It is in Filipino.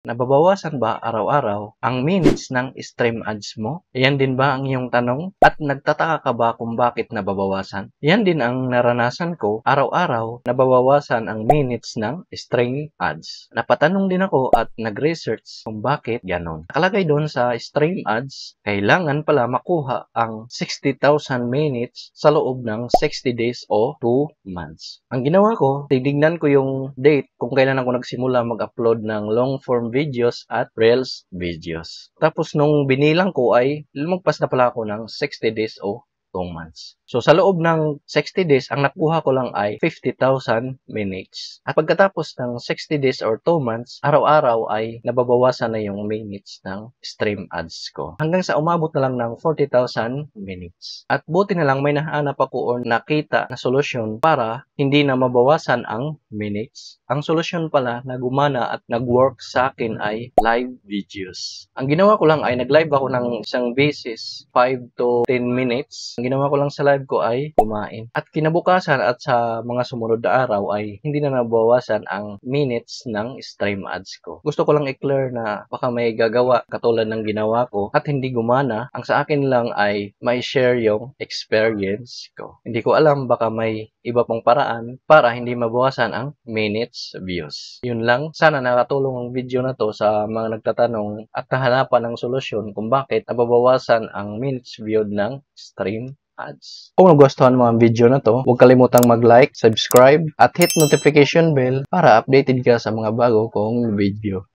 Nababawasan ba araw-araw ang minutes ng stream ads mo? Yan din ba ang iyong tanong? At nagtataka ka ba kung bakit nababawasan? Yan din ang naranasan ko. Araw-araw, nababawasan ang minutes ng stream ads. Napatanong din ako at nag-research kung bakit ganon. Nakalagay doon sa stream ads, kailangan pala makuha ang 60,000 minutes sa loob ng 60 days o 2 months. Ang ginawa ko, titignan ko yung date kung kailan ako nagsimula mag-upload ng long form videos at Reels videos. Tapos nung binilang ko ay lumagpas na pala ako ng 60 days o 2 months. So sa loob ng 60 days, ang nakuha ko lang ay 50,000 minutes. At pagkatapos ng 60 days or 2 months, araw-araw ay nababawasan na yung minutes ng stream ads ko. Hanggang sa umabot na lang ng 40,000 minutes. At buti na lang may nahanap ako or nakita na solusyon para hindi na mabawasan ang minutes. Ang solusyon pala na gumana at nag-work sa akin ay live videos. Ang ginawa ko lang ay nag-live ako ng isang basis 5 to 10 minutes. Ang ginawa ko lang sa live vlog ko ay kumain. At kinabukasan at sa mga sumunod na araw ay hindi na nabawasan ang minutes ng stream ads ko. Gusto ko lang i-clear na baka may gagawa katulad ng ginawa ko at hindi gumana. Ang sa akin lang ay may share yung experience ko. Hindi ko alam baka may iba pang paraan para hindi mabawasan ang minutes views. Yun lang. Sana nakatulong ang video na to sa mga nagtatanong at nahanapan ng solusyon kung bakit nababawasan ang minutes viewed ng stream ads. Kung nagustuhan mo ang video na to, huwag kalimutang mag-like, subscribe, at hit notification bell para updated ka sa mga bago kong video.